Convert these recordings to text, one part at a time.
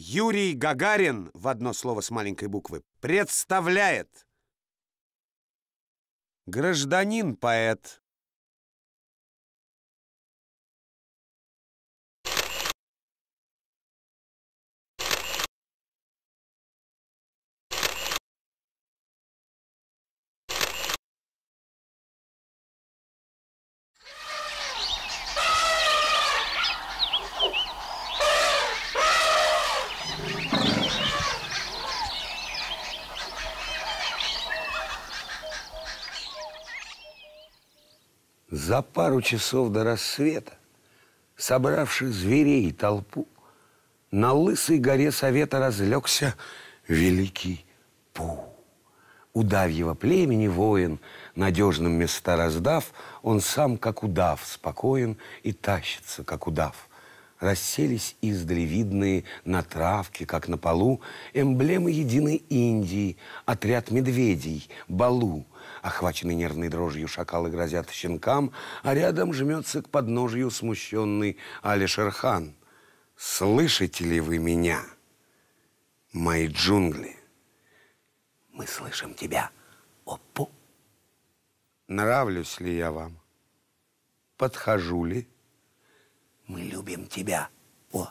Юрий Гагарин, в одно слово с маленькой буквы, представляет гражданин-поэт За пару часов до рассвета, собравший зверей и толпу, на лысой горе совета разлегся великий Пу. Удавьего племени воин, надежным места раздав, он сам, как удав, спокоен и тащится, как удав. Расселись издали видные на травке, как на полу, эмблемы единой Индии, отряд медведей, балу — Охваченный нервной дрожью шакалы грозят щенкам, а рядом жмется к подножью смущенный Али Шерхан. «Слышите ли вы меня, мои джунгли?» «Мы слышим тебя, Оппу». «Нравлюсь ли я вам? Подхожу ли?» «Мы любим тебя, О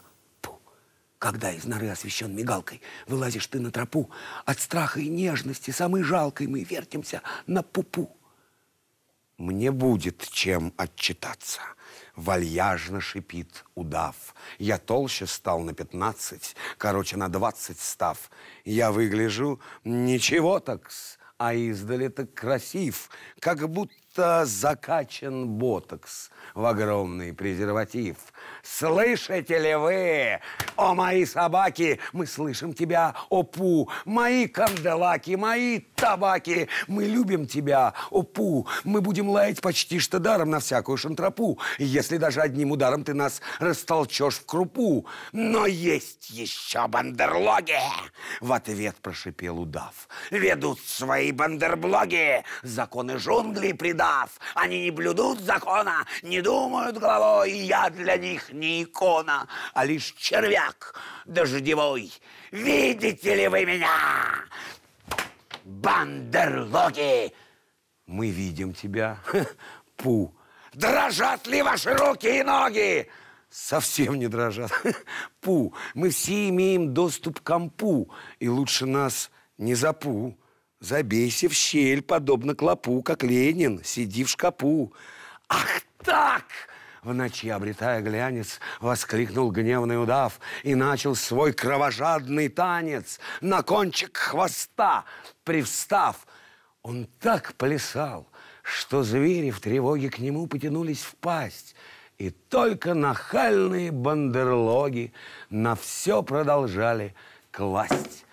когда из норы освещен мигалкой, вылазишь ты на тропу, От страха и нежности самой жалкой мы вертимся на пупу. Мне будет чем отчитаться. Вальяжно шипит удав. Я толще стал на пятнадцать, короче, на двадцать став. Я выгляжу ничего так, а издали так красив, как будто густо закачан ботокс в огромный презерватив. Слышите ли вы, о мои собаки, мы слышим тебя, о Пу, мои канделаки, мои табаки, мы любим тебя, о Пу, мы будем лаять почти что даром на всякую шантропу, если даже одним ударом ты нас растолчешь в крупу. Но есть еще бандерлоги, в ответ прошипел удав. Ведут свои бандерблоги, законы джунглей предав прав. Они не блюдут закона, не думают головой, я для них не икона, а лишь червяк дождевой. Видите ли вы меня, бандерлоги? Мы видим тебя, Пу. Дрожат ли ваши руки и ноги? совсем не дрожат. Пу, мы все имеем доступ к компу, и лучше нас не запу. Забейся в щель, подобно клопу, как Ленин, сиди в шкапу. Ах так! В ночи, обретая глянец, воскликнул гневный удав и начал свой кровожадный танец на кончик хвоста, привстав. Он так плясал, что звери в тревоге к нему потянулись в пасть. И только нахальные бандерлоги на все продолжали класть.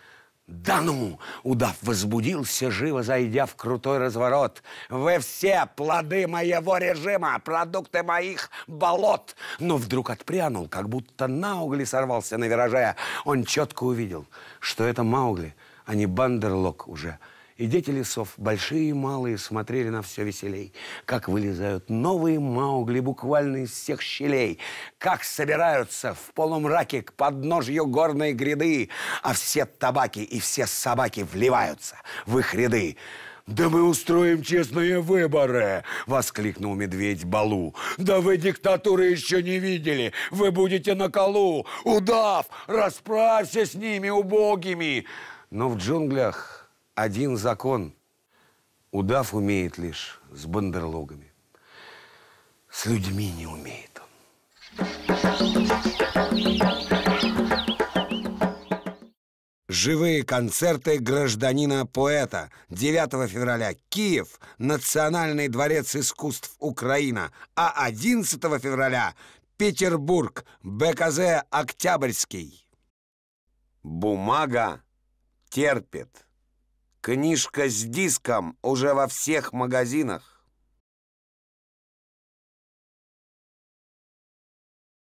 Да ну! Удав возбудился, живо зайдя в крутой разворот. Вы все плоды моего режима, продукты моих болот. Но вдруг отпрянул, как будто на угли сорвался на вираже. Он четко увидел, что это Маугли, а не Бандерлок уже. И дети лесов, большие и малые, смотрели на все веселей. Как вылезают новые маугли буквально из всех щелей. Как собираются в полумраке к подножью горной гряды. А все табаки и все собаки вливаются в их ряды. «Да мы устроим честные выборы!» — воскликнул медведь Балу. «Да вы диктатуры еще не видели! Вы будете на колу! Удав! Расправься с ними, убогими!» Но в джунглях один закон. Удав умеет лишь с бандерлогами. С людьми не умеет он. Живые концерты гражданина-поэта. 9 февраля Киев, Национальный дворец искусств Украина. А 11 февраля Петербург, БКЗ Октябрьский. Бумага терпит. Книжка с диском уже во всех магазинах.